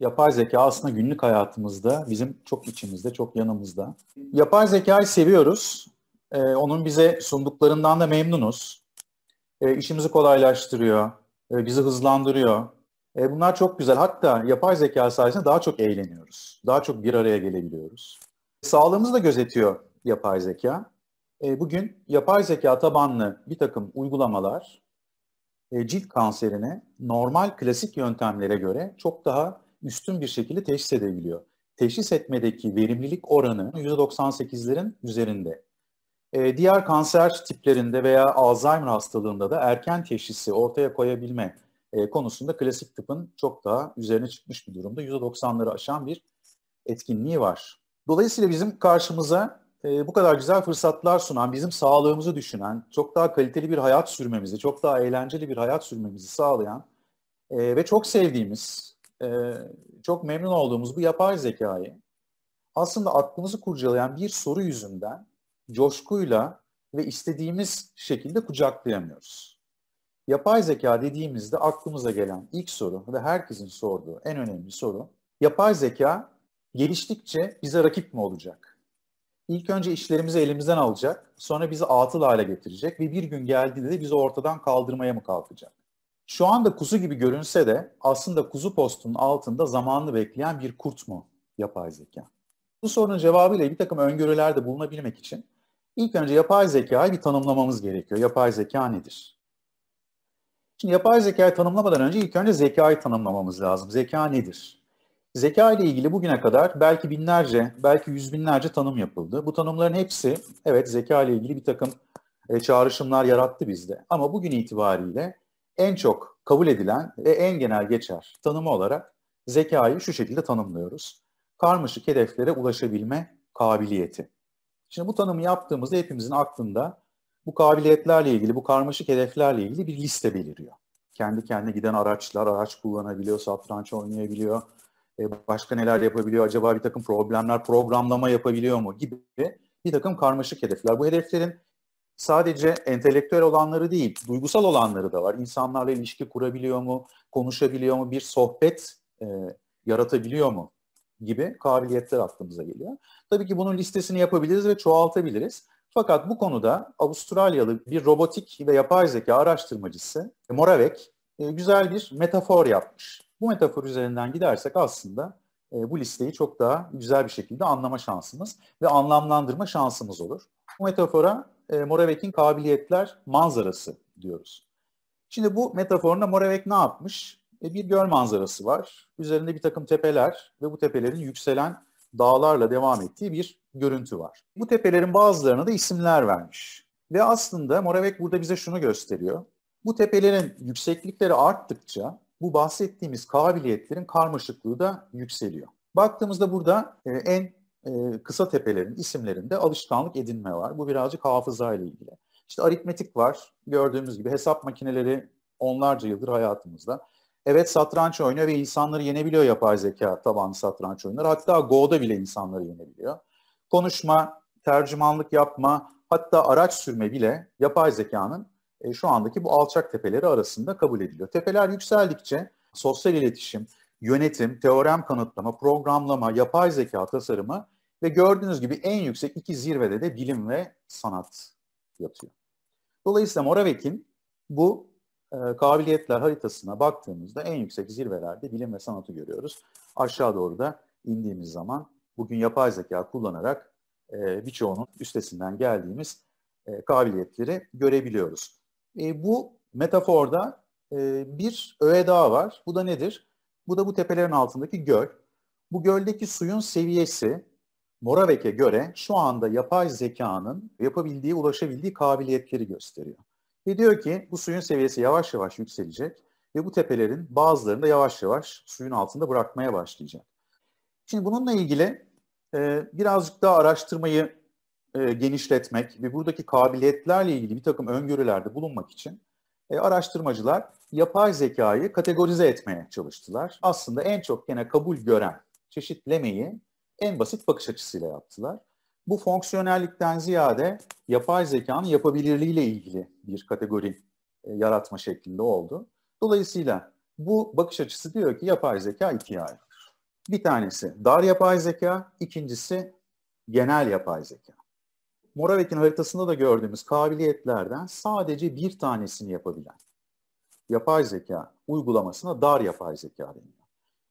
Yapay zeka aslında günlük hayatımızda, bizim çok içimizde, çok yanımızda. Yapay zekayı seviyoruz. Ee, onun bize sunduklarından da memnunuz. Ee, işimizi kolaylaştırıyor, e, bizi hızlandırıyor. E, bunlar çok güzel. Hatta yapay zeka sayesinde daha çok eğleniyoruz. Daha çok bir araya gelebiliyoruz. Sağlığımızı da gözetiyor yapay zeka. E, bugün yapay zeka tabanlı bir takım uygulamalar e, cilt kanserine normal klasik yöntemlere göre çok daha üstün bir şekilde teşhis edebiliyor. Teşhis etmedeki verimlilik oranı %98'lerin üzerinde. E, diğer kanser tiplerinde veya Alzheimer hastalığında da erken teşhisi ortaya koyabilme e, konusunda klasik tıpın çok daha üzerine çıkmış bir durumda. %90'ları aşan bir etkinliği var. Dolayısıyla bizim karşımıza e, bu kadar güzel fırsatlar sunan, bizim sağlığımızı düşünen, çok daha kaliteli bir hayat sürmemizi, çok daha eğlenceli bir hayat sürmemizi sağlayan e, ve çok sevdiğimiz e, çok memnun olduğumuz bu yapay zekayı aslında aklımızı kurcalayan bir soru yüzünden coşkuyla ve istediğimiz şekilde kucaklayamıyoruz. Yapay zeka dediğimizde aklımıza gelen ilk soru ve herkesin sorduğu en önemli soru yapay zeka geliştikçe bize rakip mi olacak? İlk önce işlerimizi elimizden alacak, sonra bizi atıl hale getirecek ve bir gün geldiğinde de bizi ortadan kaldırmaya mı kalkacak? Şu anda kuzu gibi görünse de aslında kuzu postunun altında zamanını bekleyen bir kurt mu yapay zeka? Bu sorunun cevabıyla bir takım öngörülerde bulunabilmek için ilk önce yapay zekayı bir tanımlamamız gerekiyor. Yapay zeka nedir? Şimdi yapay zekayı tanımlamadan önce ilk önce zekayı tanımlamamız lazım. Zeka nedir? Zeka ile ilgili bugüne kadar belki binlerce, belki yüz binlerce tanım yapıldı. Bu tanımların hepsi evet zeka ile ilgili bir takım e, çağrışımlar yarattı bizde. Ama bugün itibariyle en çok kabul edilen ve en genel geçer tanımı olarak zekayı şu şekilde tanımlıyoruz. Karmaşık hedeflere ulaşabilme kabiliyeti. Şimdi bu tanımı yaptığımızda hepimizin aklında bu kabiliyetlerle ilgili, bu karmaşık hedeflerle ilgili bir liste beliriyor. Kendi kendine giden araçlar, araç kullanabiliyor, satranç oynayabiliyor, e, başka neler yapabiliyor, acaba bir takım problemler, programlama yapabiliyor mu gibi bir takım karmaşık hedefler. Bu hedeflerin sadece entelektüel olanları değil, duygusal olanları da var. İnsanlarla ilişki kurabiliyor mu, konuşabiliyor mu, bir sohbet e, yaratabiliyor mu gibi kabiliyetler aklımıza geliyor. Tabii ki bunun listesini yapabiliriz ve çoğaltabiliriz. Fakat bu konuda Avustralyalı bir robotik ve yapay zeka araştırmacısı Moravec e, güzel bir metafor yapmış. Bu metafor üzerinden gidersek aslında e, bu listeyi çok daha güzel bir şekilde anlama şansımız ve anlamlandırma şansımız olur. Bu metafora e, Moravec'in kabiliyetler manzarası diyoruz. Şimdi bu metaforunda Moravec ne yapmış? E, bir göl manzarası var. Üzerinde bir takım tepeler ve bu tepelerin yükselen dağlarla devam ettiği bir görüntü var. Bu tepelerin bazılarına da isimler vermiş. Ve aslında Moravec burada bize şunu gösteriyor. Bu tepelerin yükseklikleri arttıkça bu bahsettiğimiz kabiliyetlerin karmaşıklığı da yükseliyor. Baktığımızda burada e, en e, kısa tepelerin isimlerinde alışkanlık edinme var. Bu birazcık hafızayla ilgili. İşte aritmetik var. Gördüğümüz gibi hesap makineleri onlarca yıldır hayatımızda. Evet satranç oynuyor ve insanları yenebiliyor yapay zeka tabanlı satranç oyunları. Hatta Go'da bile insanları yenebiliyor. Konuşma, tercümanlık yapma, hatta araç sürme bile yapay zekanın e, şu andaki bu alçak tepeleri arasında kabul ediliyor. Tepeler yükseldikçe sosyal iletişim, yönetim, teorem kanıtlama, programlama, yapay zeka tasarımı ve gördüğünüz gibi en yüksek iki zirvede de bilim ve sanat yatıyor. Dolayısıyla Moravec'in bu e, kabiliyetler haritasına baktığımızda en yüksek zirvelerde bilim ve sanatı görüyoruz. Aşağı doğru da indiğimiz zaman bugün yapay zeka kullanarak e, birçoğunun üstesinden geldiğimiz e, kabiliyetleri görebiliyoruz. E, bu metaforda e, bir öğe daha var. Bu da nedir? Bu da bu tepelerin altındaki göl. Bu göldeki suyun seviyesi Moravec'e göre şu anda yapay zekanın yapabildiği, ulaşabildiği kabiliyetleri gösteriyor. Ve diyor ki bu suyun seviyesi yavaş yavaş yükselecek ve bu tepelerin bazılarını da yavaş yavaş suyun altında bırakmaya başlayacak. Şimdi bununla ilgili e, birazcık daha araştırmayı e, genişletmek ve buradaki kabiliyetlerle ilgili bir takım öngörülerde bulunmak için e, araştırmacılar yapay zekayı kategorize etmeye çalıştılar. Aslında en çok gene kabul gören çeşitlemeyi en basit bakış açısıyla yaptılar. Bu fonksiyonellikten ziyade yapay zekanın yapabilirliğiyle ilgili bir kategori e, yaratma şeklinde oldu. Dolayısıyla bu bakış açısı diyor ki yapay zeka ikiye ayrılır. Bir tanesi dar yapay zeka, ikincisi genel yapay zeka. Moravec'in haritasında da gördüğümüz kabiliyetlerden sadece bir tanesini yapabilen yapay zeka uygulamasına dar yapay zeka deniyor.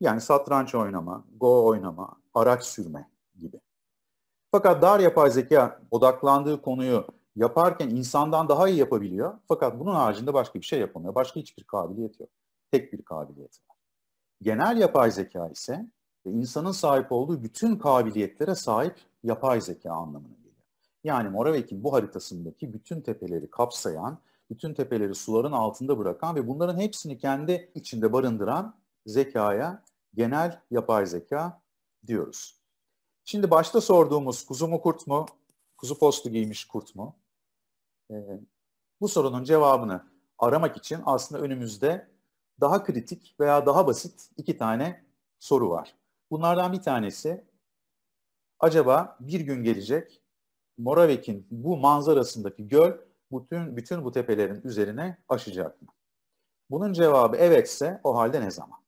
Yani satranç oynama, go oynama, araç sürme gibi. Fakat dar yapay zeka odaklandığı konuyu yaparken insandan daha iyi yapabiliyor. Fakat bunun haricinde başka bir şey yapamıyor. Başka hiçbir kabiliyet yok. Tek bir kabiliyet var. Genel yapay zeka ise insanın sahip olduğu bütün kabiliyetlere sahip yapay zeka anlamına yani Moravek'in bu haritasındaki bütün tepeleri kapsayan, bütün tepeleri suların altında bırakan ve bunların hepsini kendi içinde barındıran zekaya genel yapay zeka diyoruz. Şimdi başta sorduğumuz kuzu mu kurt mu, kuzu postu giymiş kurt mu? Ee, bu sorunun cevabını aramak için aslında önümüzde daha kritik veya daha basit iki tane soru var. Bunlardan bir tanesi acaba bir gün gelecek Moravik'in bu manzarasındaki göl bütün, bütün bu tepelerin üzerine aşacak mı? Bunun cevabı evetse o halde ne zaman?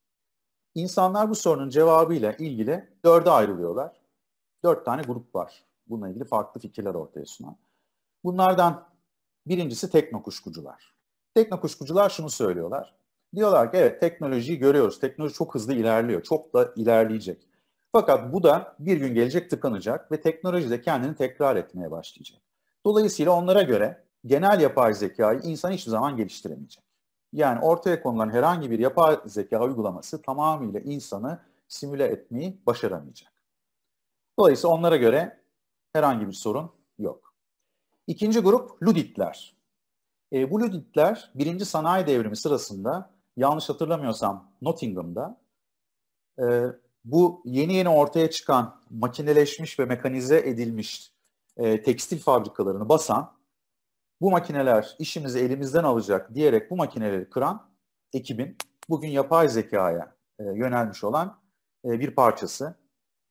İnsanlar bu sorunun cevabıyla ilgili dörde ayrılıyorlar. Dört tane grup var. Bununla ilgili farklı fikirler ortaya sunan. Bunlardan birincisi teknokuşkucular. Teknokuşkucular şunu söylüyorlar. Diyorlar ki evet teknolojiyi görüyoruz. Teknoloji çok hızlı ilerliyor. Çok da ilerleyecek. Fakat bu da bir gün gelecek tıkanacak ve teknoloji de kendini tekrar etmeye başlayacak. Dolayısıyla onlara göre genel yapay zekayı insan hiçbir zaman geliştiremeyecek. Yani ortaya konulan herhangi bir yapay zeka uygulaması tamamıyla insanı simüle etmeyi başaramayacak. Dolayısıyla onlara göre herhangi bir sorun yok. İkinci grup Luditler. E, bu Luditler birinci sanayi devrimi sırasında yanlış hatırlamıyorsam Nottingham'da e, bu yeni yeni ortaya çıkan makineleşmiş ve mekanize edilmiş e, tekstil fabrikalarını basan, bu makineler işimizi elimizden alacak diyerek bu makineleri kıran ekibin bugün yapay zekaya e, yönelmiş olan e, bir parçası.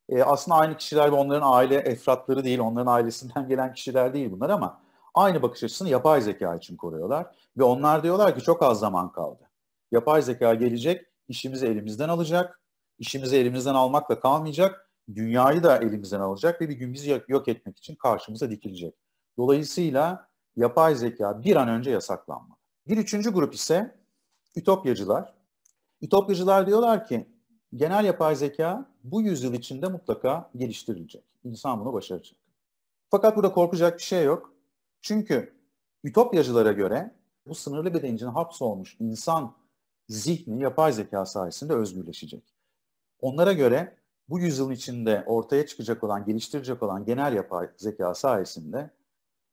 E, aslında aynı kişiler ve onların aile efratları değil, onların ailesinden gelen kişiler değil bunlar ama aynı bakış açısını yapay zeka için koruyorlar. Ve onlar diyorlar ki çok az zaman kaldı. Yapay zeka gelecek, işimizi elimizden alacak işimizi elimizden almakla kalmayacak. Dünyayı da elimizden alacak ve bir gün bizi yok etmek için karşımıza dikilecek. Dolayısıyla yapay zeka bir an önce yasaklanmalı. Bir üçüncü grup ise ütopyacılar. Ütopyacılar diyorlar ki genel yapay zeka bu yüzyıl içinde mutlaka geliştirilecek. İnsan bunu başaracak. Fakat burada korkacak bir şey yok. Çünkü ütopyacılara göre bu sınırlı bedencine hapsolmuş insan zihni yapay zeka sayesinde özgürleşecek. Onlara göre bu yüzyılın içinde ortaya çıkacak olan, geliştirecek olan genel yapay zeka sayesinde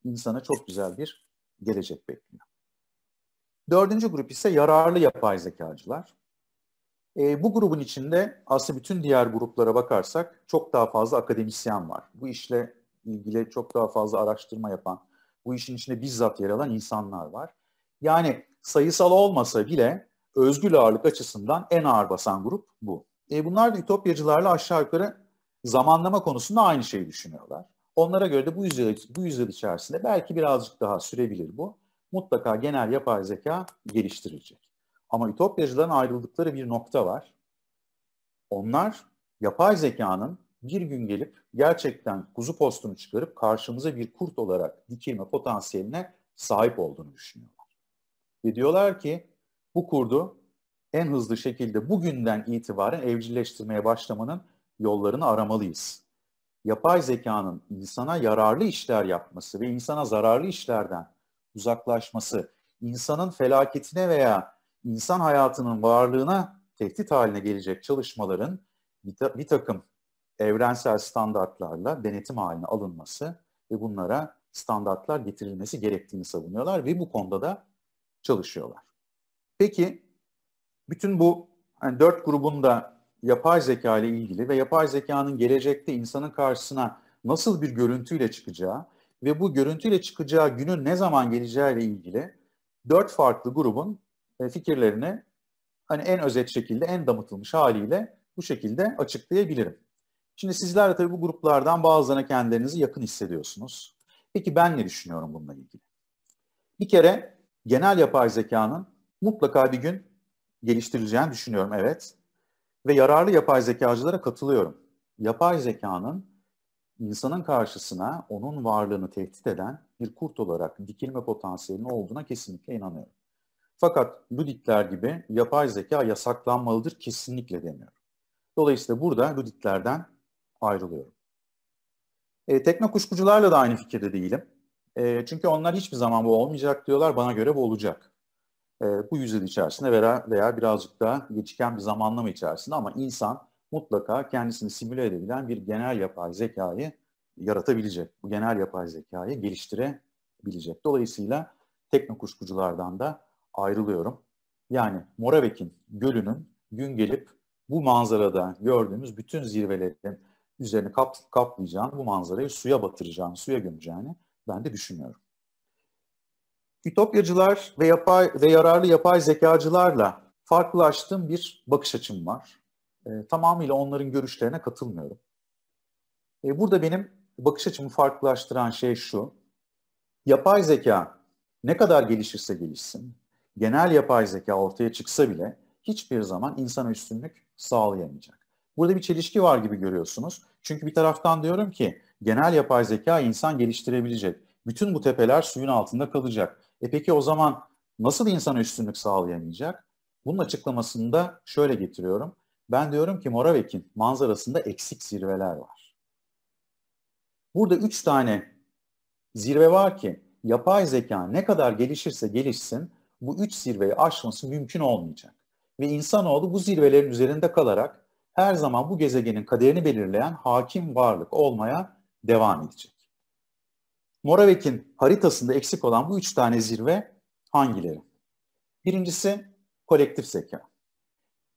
insana çok güzel bir gelecek bekliyor. Dördüncü grup ise yararlı yapay zekacılar. E, bu grubun içinde aslında bütün diğer gruplara bakarsak çok daha fazla akademisyen var. Bu işle ilgili çok daha fazla araştırma yapan, bu işin içinde bizzat yer alan insanlar var. Yani sayısal olmasa bile özgül ağırlık açısından en ağır basan grup bu. E, bunlar da Ütopyacılarla aşağı yukarı zamanlama konusunda aynı şeyi düşünüyorlar. Onlara göre de bu yüzyıl, bu yüzyıl içerisinde belki birazcık daha sürebilir bu. Mutlaka genel yapay zeka geliştirilecek. Ama Ütopyacıların ayrıldıkları bir nokta var. Onlar yapay zekanın bir gün gelip gerçekten kuzu postunu çıkarıp karşımıza bir kurt olarak dikilme potansiyeline sahip olduğunu düşünüyorlar. Ve diyorlar ki bu kurdu en hızlı şekilde bugünden itibaren evcilleştirmeye başlamanın yollarını aramalıyız. Yapay zekanın insana yararlı işler yapması ve insana zararlı işlerden uzaklaşması, insanın felaketine veya insan hayatının varlığına tehdit haline gelecek çalışmaların bir takım evrensel standartlarla denetim haline alınması ve bunlara standartlar getirilmesi gerektiğini savunuyorlar ve bu konuda da çalışıyorlar. Peki bütün bu hani dört grubun da yapay zeka ile ilgili ve yapay zekanın gelecekte insanın karşısına nasıl bir görüntüyle çıkacağı ve bu görüntüyle çıkacağı günün ne zaman ile ilgili dört farklı grubun e, fikirlerini hani en özet şekilde, en damıtılmış haliyle bu şekilde açıklayabilirim. Şimdi sizler de tabii bu gruplardan bazılarına kendilerinizi yakın hissediyorsunuz. Peki ben ne düşünüyorum bununla ilgili? Bir kere genel yapay zekanın mutlaka bir gün geliştireceğini düşünüyorum evet. Ve yararlı yapay zekacılara katılıyorum. Yapay zekanın insanın karşısına onun varlığını tehdit eden bir kurt olarak dikilme potansiyelinin olduğuna kesinlikle inanıyorum. Fakat Luditler gibi yapay zeka yasaklanmalıdır kesinlikle demiyorum. Dolayısıyla burada Luditlerden ayrılıyorum. E, teknokuşkucularla da aynı fikirde değilim. E, çünkü onlar hiçbir zaman bu olmayacak diyorlar, bana göre bu olacak e, bu yüzyıl içerisinde veya, veya birazcık daha geçiken bir zamanlama içerisinde ama insan mutlaka kendisini simüle edebilen bir genel yapay zekayı yaratabilecek. Bu genel yapay zekayı geliştirebilecek. Dolayısıyla teknokuşkuculardan da ayrılıyorum. Yani Moravek'in gölünün gün gelip bu manzarada gördüğümüz bütün zirvelerin üzerine kap, kaplayacağını, bu manzarayı suya batıracağını, suya gömeceğini ben de düşünüyorum. Ütopyacılar ve, yapay, ve yararlı yapay zekacılarla farklılaştığım bir bakış açım var. E, tamamıyla onların görüşlerine katılmıyorum. E, burada benim bakış açımı farklılaştıran şey şu. Yapay zeka ne kadar gelişirse gelişsin, genel yapay zeka ortaya çıksa bile hiçbir zaman insana üstünlük sağlayamayacak. Burada bir çelişki var gibi görüyorsunuz. Çünkü bir taraftan diyorum ki genel yapay zeka insan geliştirebilecek. Bütün bu tepeler suyun altında kalacak. E peki o zaman nasıl insana üstünlük sağlayamayacak? Bunun açıklamasını da şöyle getiriyorum. Ben diyorum ki Moravec'in manzarasında eksik zirveler var. Burada üç tane zirve var ki yapay zeka ne kadar gelişirse gelişsin bu üç zirveyi aşması mümkün olmayacak. Ve insanoğlu bu zirvelerin üzerinde kalarak her zaman bu gezegenin kaderini belirleyen hakim varlık olmaya devam edecek. Moravec'in haritasında eksik olan bu üç tane zirve hangileri? Birincisi kolektif zeka.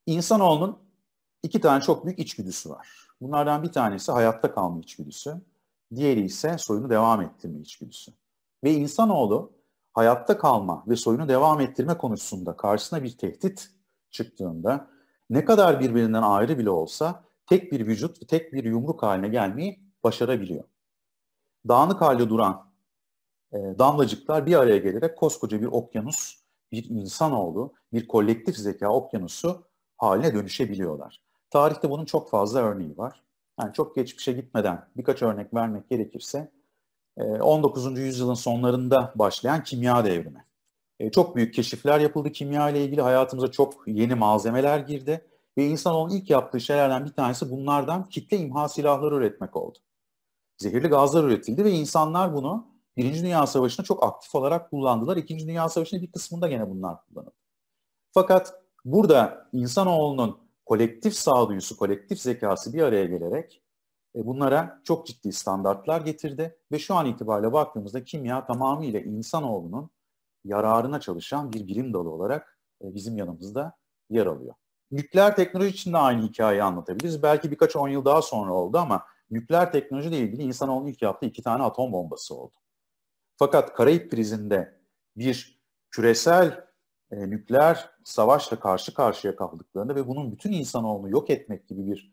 İnsanoğlunun iki tane çok büyük içgüdüsü var. Bunlardan bir tanesi hayatta kalma içgüdüsü, diğeri ise soyunu devam ettirme içgüdüsü. Ve insanoğlu hayatta kalma ve soyunu devam ettirme konusunda karşısına bir tehdit çıktığında ne kadar birbirinden ayrı bile olsa tek bir vücut ve tek bir yumruk haline gelmeyi başarabiliyor dağınık halde duran e, damlacıklar bir araya gelerek koskoca bir okyanus, bir insanoğlu, bir kolektif zeka okyanusu haline dönüşebiliyorlar. Tarihte bunun çok fazla örneği var. Yani çok geçmişe gitmeden birkaç örnek vermek gerekirse 19. E, yüzyılın sonlarında başlayan kimya devrimi. E, çok büyük keşifler yapıldı kimya ile ilgili hayatımıza çok yeni malzemeler girdi ve insanoğlunun ilk yaptığı şeylerden bir tanesi bunlardan kitle imha silahları üretmek oldu zehirli gazlar üretildi ve insanlar bunu Birinci Dünya Savaşı'nda çok aktif olarak kullandılar. İkinci Dünya Savaşı'nın bir kısmında gene bunlar kullanıldı. Fakat burada insanoğlunun kolektif sağduyusu, kolektif zekası bir araya gelerek e, bunlara çok ciddi standartlar getirdi ve şu an itibariyle baktığımızda kimya tamamıyla insanoğlunun yararına çalışan bir bilim dalı olarak e, bizim yanımızda yer alıyor. Nükleer teknoloji için de aynı hikayeyi anlatabiliriz. Belki birkaç on yıl daha sonra oldu ama nükleer teknolojiyle ilgili insanoğlunun ilk yaptığı iki tane atom bombası oldu. Fakat Karayip krizinde bir küresel e, nükleer savaşla karşı karşıya kaldıklarını ve bunun bütün insanoğlunu yok etmek gibi bir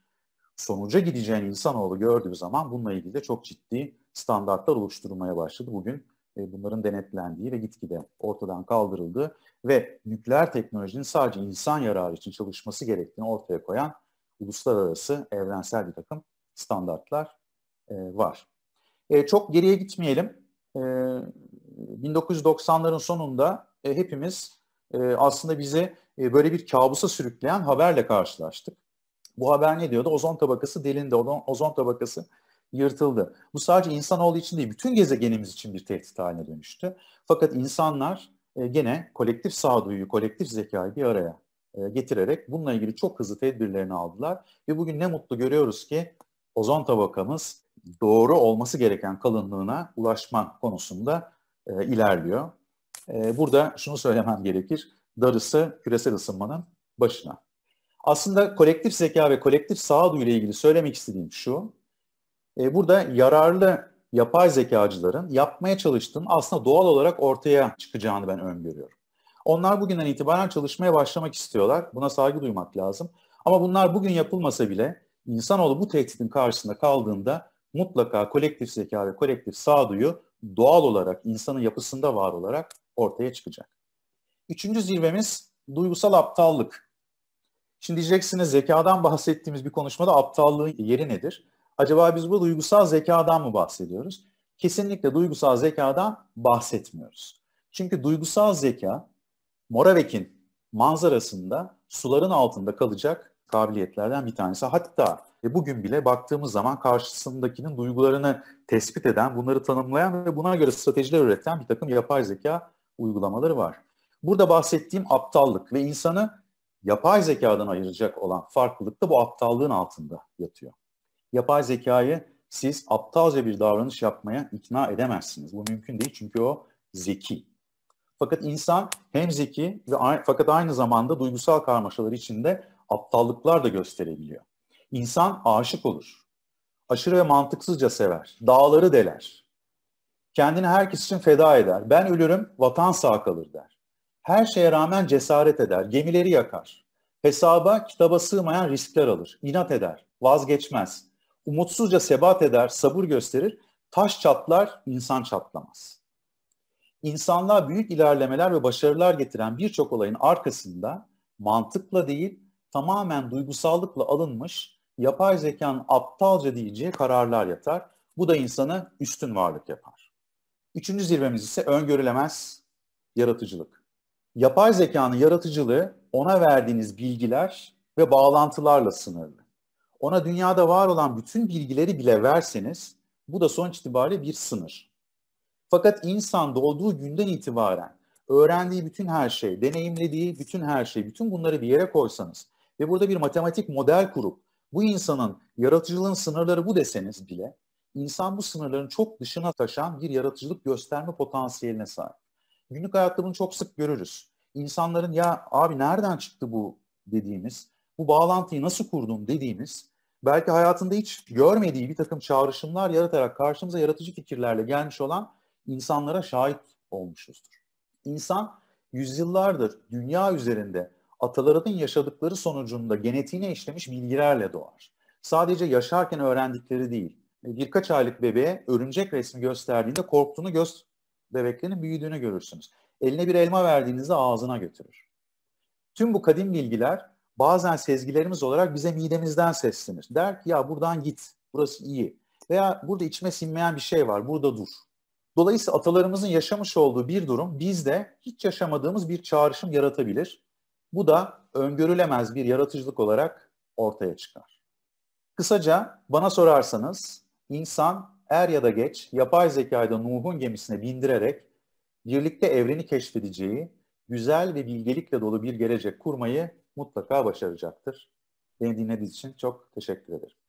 sonuca gideceğini insanoğlu gördüğü zaman bununla ilgili de çok ciddi standartlar oluşturmaya başladı. Bugün e, bunların denetlendiği ve gitgide ortadan kaldırıldığı ve nükleer teknolojinin sadece insan yararı için çalışması gerektiğini ortaya koyan uluslararası evrensel bir takım standartlar e, var. E, çok geriye gitmeyelim. E, 1990'ların sonunda e, hepimiz e, aslında bizi e, böyle bir kabusa sürükleyen haberle karşılaştık. Bu haber ne diyordu? Ozon tabakası delindi, ozon tabakası yırtıldı. Bu sadece insanoğlu için değil, bütün gezegenimiz için bir tehdit haline dönüştü. Fakat insanlar e, gene kolektif sağduyuyu, kolektif zekayı bir araya e, getirerek bununla ilgili çok hızlı tedbirlerini aldılar. Ve bugün ne mutlu görüyoruz ki ozon tabakamız doğru olması gereken kalınlığına ulaşma konusunda e, ilerliyor. E, burada şunu söylemem gerekir. Darısı küresel ısınmanın başına. Aslında kolektif zeka ve kolektif sağduyu ile ilgili söylemek istediğim şu. E, burada yararlı yapay zekacıların yapmaya çalıştığın aslında doğal olarak ortaya çıkacağını ben öngörüyorum. Onlar bugünden itibaren çalışmaya başlamak istiyorlar. Buna saygı duymak lazım. Ama bunlar bugün yapılmasa bile İnsanoğlu bu tehditin karşısında kaldığında mutlaka kolektif zeka ve kolektif sağduyu doğal olarak insanın yapısında var olarak ortaya çıkacak. Üçüncü zirvemiz duygusal aptallık. Şimdi diyeceksiniz zekadan bahsettiğimiz bir konuşmada aptallığın yeri nedir? Acaba biz bu duygusal zekadan mı bahsediyoruz? Kesinlikle duygusal zekadan bahsetmiyoruz. Çünkü duygusal zeka moravekin manzarasında suların altında kalacak kabiliyetlerden bir tanesi. Hatta e, bugün bile baktığımız zaman karşısındakinin duygularını tespit eden, bunları tanımlayan ve buna göre stratejiler üreten bir takım yapay zeka uygulamaları var. Burada bahsettiğim aptallık ve insanı yapay zekadan ayıracak olan farklılık da bu aptallığın altında yatıyor. Yapay zekayı siz aptalca bir davranış yapmaya ikna edemezsiniz. Bu mümkün değil çünkü o zeki. Fakat insan hem zeki ve fakat aynı zamanda duygusal karmaşalar içinde aptallıklar da gösterebiliyor. İnsan aşık olur. Aşırı ve mantıksızca sever. Dağları deler. Kendini herkes için feda eder. Ben ölürüm, vatan sağ kalır der. Her şeye rağmen cesaret eder, gemileri yakar. Hesaba, kitaba sığmayan riskler alır, inat eder, vazgeçmez. Umutsuzca sebat eder, sabır gösterir. Taş çatlar, insan çatlamaz. İnsanlığa büyük ilerlemeler ve başarılar getiren birçok olayın arkasında mantıkla değil, tamamen duygusallıkla alınmış yapay zekanın aptalca diyeceği kararlar yatar. Bu da insanı üstün varlık yapar. Üçüncü zirvemiz ise öngörülemez yaratıcılık. Yapay zekanın yaratıcılığı ona verdiğiniz bilgiler ve bağlantılarla sınırlı. Ona dünyada var olan bütün bilgileri bile verseniz bu da sonuç itibariyle bir sınır. Fakat insan doğduğu günden itibaren öğrendiği bütün her şey, deneyimlediği bütün her şey, bütün bunları bir yere koysanız ve burada bir matematik model kurup bu insanın yaratıcılığın sınırları bu deseniz bile insan bu sınırların çok dışına taşan bir yaratıcılık gösterme potansiyeline sahip. Günlük hayatta bunu çok sık görürüz. İnsanların ya abi nereden çıktı bu dediğimiz, bu bağlantıyı nasıl kurdun dediğimiz, belki hayatında hiç görmediği bir takım çağrışımlar yaratarak karşımıza yaratıcı fikirlerle gelmiş olan insanlara şahit olmuşuzdur. İnsan yüzyıllardır dünya üzerinde atalarının yaşadıkları sonucunda genetiğine işlemiş bilgilerle doğar. Sadece yaşarken öğrendikleri değil, e, birkaç aylık bebeğe örümcek resmi gösterdiğinde korktuğunu göz bebeklerin büyüdüğünü görürsünüz. Eline bir elma verdiğinizde ağzına götürür. Tüm bu kadim bilgiler bazen sezgilerimiz olarak bize midemizden seslenir. Der ki ya buradan git, burası iyi. Veya burada içime sinmeyen bir şey var, burada dur. Dolayısıyla atalarımızın yaşamış olduğu bir durum bizde hiç yaşamadığımız bir çağrışım yaratabilir bu da öngörülemez bir yaratıcılık olarak ortaya çıkar. Kısaca bana sorarsanız insan er ya da geç yapay zekayı Nuh'un gemisine bindirerek birlikte evreni keşfedeceği güzel ve bilgelikle dolu bir gelecek kurmayı mutlaka başaracaktır. Beni dinlediğiniz için çok teşekkür ederim.